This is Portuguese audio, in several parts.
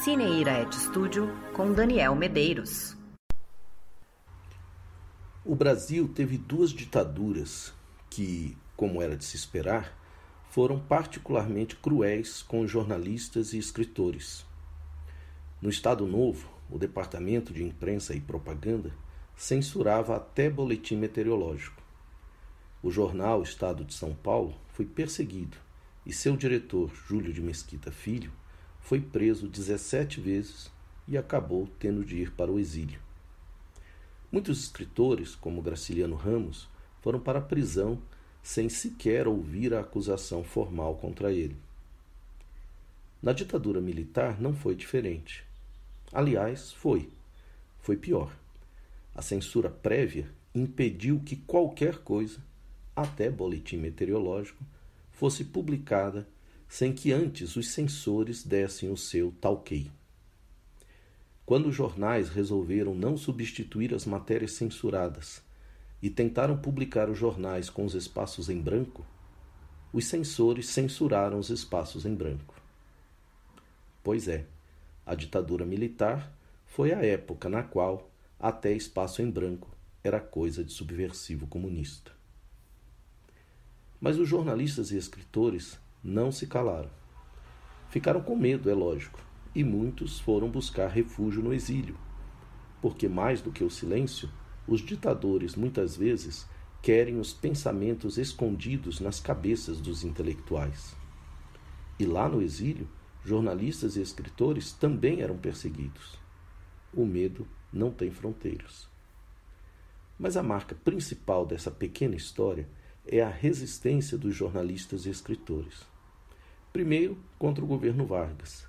Cineira Et Studio com Daniel Medeiros. O Brasil teve duas ditaduras que, como era de se esperar, foram particularmente cruéis com jornalistas e escritores. No Estado Novo, o Departamento de Imprensa e Propaganda censurava até boletim meteorológico. O jornal Estado de São Paulo foi perseguido e seu diretor, Júlio de Mesquita Filho, foi preso 17 vezes e acabou tendo de ir para o exílio. Muitos escritores, como Graciliano Ramos, foram para a prisão sem sequer ouvir a acusação formal contra ele. Na ditadura militar não foi diferente. Aliás, foi. Foi pior. A censura prévia impediu que qualquer coisa, até boletim meteorológico, fosse publicada sem que antes os censores dessem o seu talquei. Quando os jornais resolveram não substituir as matérias censuradas e tentaram publicar os jornais com os espaços em branco, os censores censuraram os espaços em branco. Pois é, a ditadura militar foi a época na qual até espaço em branco era coisa de subversivo comunista. Mas os jornalistas e escritores não se calaram. Ficaram com medo, é lógico, e muitos foram buscar refúgio no exílio, porque mais do que o silêncio, os ditadores muitas vezes querem os pensamentos escondidos nas cabeças dos intelectuais. E lá no exílio, jornalistas e escritores também eram perseguidos. O medo não tem fronteiras. Mas a marca principal dessa pequena história é a resistência dos jornalistas e escritores. Primeiro, contra o governo Vargas.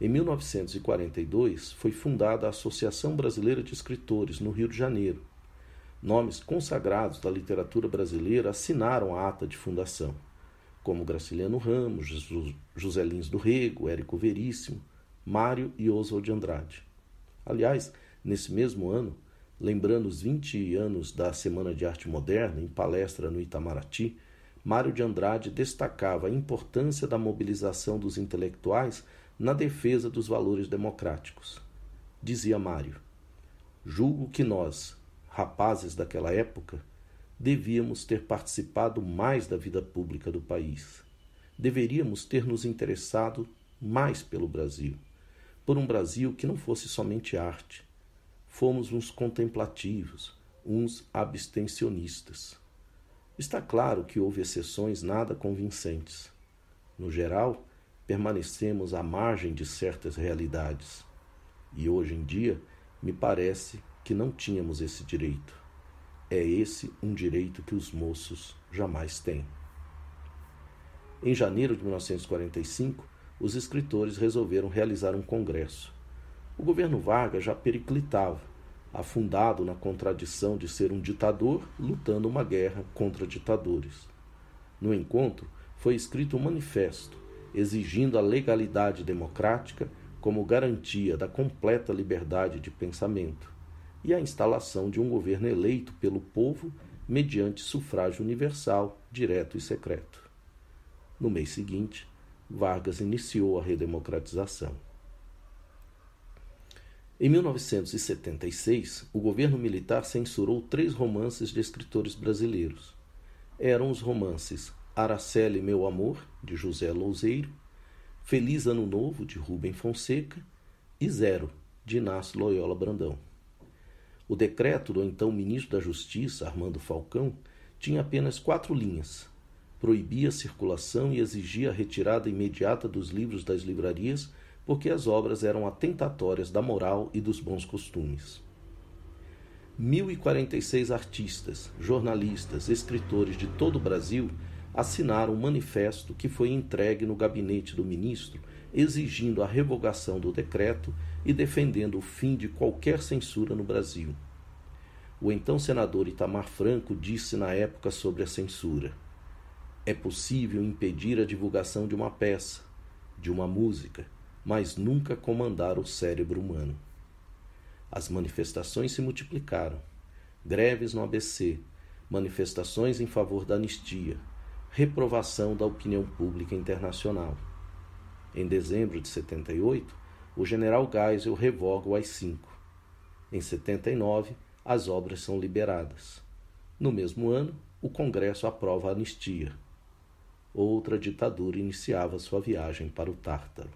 Em 1942, foi fundada a Associação Brasileira de Escritores, no Rio de Janeiro. Nomes consagrados da literatura brasileira assinaram a ata de fundação, como Graciliano Ramos, José Lins do Rego, Érico Veríssimo, Mário e Oswald de Andrade. Aliás, nesse mesmo ano, lembrando os 20 anos da Semana de Arte Moderna, em palestra no Itamaraty, Mário de Andrade destacava a importância da mobilização dos intelectuais na defesa dos valores democráticos. Dizia Mário: Julgo que nós, rapazes daquela época, devíamos ter participado mais da vida pública do país. Deveríamos ter nos interessado mais pelo Brasil, por um Brasil que não fosse somente arte, fomos uns contemplativos, uns abstencionistas. Está claro que houve exceções nada convincentes. No geral, permanecemos à margem de certas realidades. E hoje em dia, me parece que não tínhamos esse direito. É esse um direito que os moços jamais têm. Em janeiro de 1945, os escritores resolveram realizar um congresso o governo Vargas já periclitava, afundado na contradição de ser um ditador lutando uma guerra contra ditadores. No encontro, foi escrito um manifesto exigindo a legalidade democrática como garantia da completa liberdade de pensamento e a instalação de um governo eleito pelo povo mediante sufrágio universal, direto e secreto. No mês seguinte, Vargas iniciou a redemocratização. Em 1976, o governo militar censurou três romances de escritores brasileiros. Eram os romances Araceli Meu Amor, de José Louzeiro, Feliz Ano Novo, de Rubem Fonseca e Zero, de Inácio Loyola Brandão. O decreto do então ministro da Justiça, Armando Falcão, tinha apenas quatro linhas. Proibia a circulação e exigia a retirada imediata dos livros das livrarias porque as obras eram atentatórias da moral e dos bons costumes. 1046 artistas, jornalistas, escritores de todo o Brasil assinaram um manifesto que foi entregue no gabinete do ministro, exigindo a revogação do decreto e defendendo o fim de qualquer censura no Brasil. O então senador Itamar Franco disse na época sobre a censura: É possível impedir a divulgação de uma peça, de uma música, mas nunca comandara o cérebro humano. As manifestações se multiplicaram. Greves no ABC, manifestações em favor da anistia, reprovação da opinião pública internacional. Em dezembro de 78, o general Geisel revoga o AI-5. Em 79, as obras são liberadas. No mesmo ano, o Congresso aprova a anistia. Outra ditadura iniciava sua viagem para o Tártaro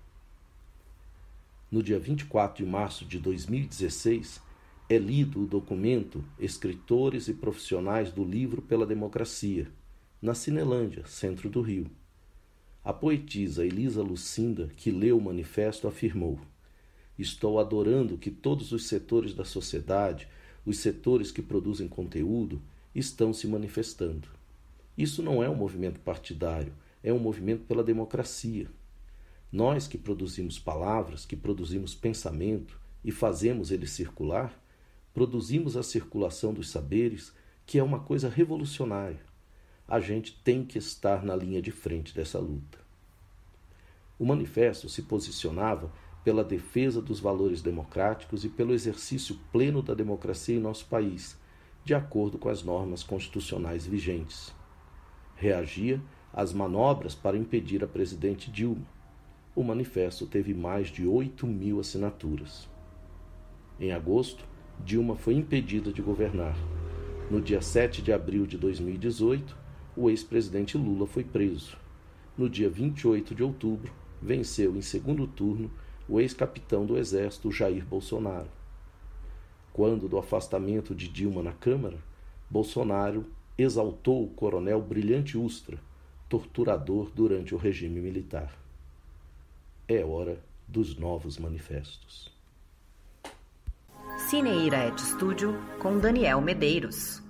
no dia 24 de março de 2016, é lido o documento Escritores e Profissionais do Livro pela Democracia, na Cinelândia, centro do Rio. A poetisa Elisa Lucinda, que leu o manifesto, afirmou: Estou adorando que todos os setores da sociedade, os setores que produzem conteúdo, estão se manifestando. Isso não é um movimento partidário, é um movimento pela democracia. Nós que produzimos palavras, que produzimos pensamento e fazemos ele circular, produzimos a circulação dos saberes, que é uma coisa revolucionária. A gente tem que estar na linha de frente dessa luta. O manifesto se posicionava pela defesa dos valores democráticos e pelo exercício pleno da democracia em nosso país, de acordo com as normas constitucionais vigentes. Reagia às manobras para impedir a presidente Dilma o manifesto teve mais de 8 mil assinaturas. Em agosto, Dilma foi impedida de governar. No dia 7 de abril de 2018, o ex-presidente Lula foi preso. No dia 28 de outubro, venceu em segundo turno o ex-capitão do Exército Jair Bolsonaro. Quando do afastamento de Dilma na Câmara, Bolsonaro exaltou o coronel Brilhante Ustra, torturador durante o regime militar é hora dos novos manifestos. Cineira Ed Studio com Daniel Medeiros.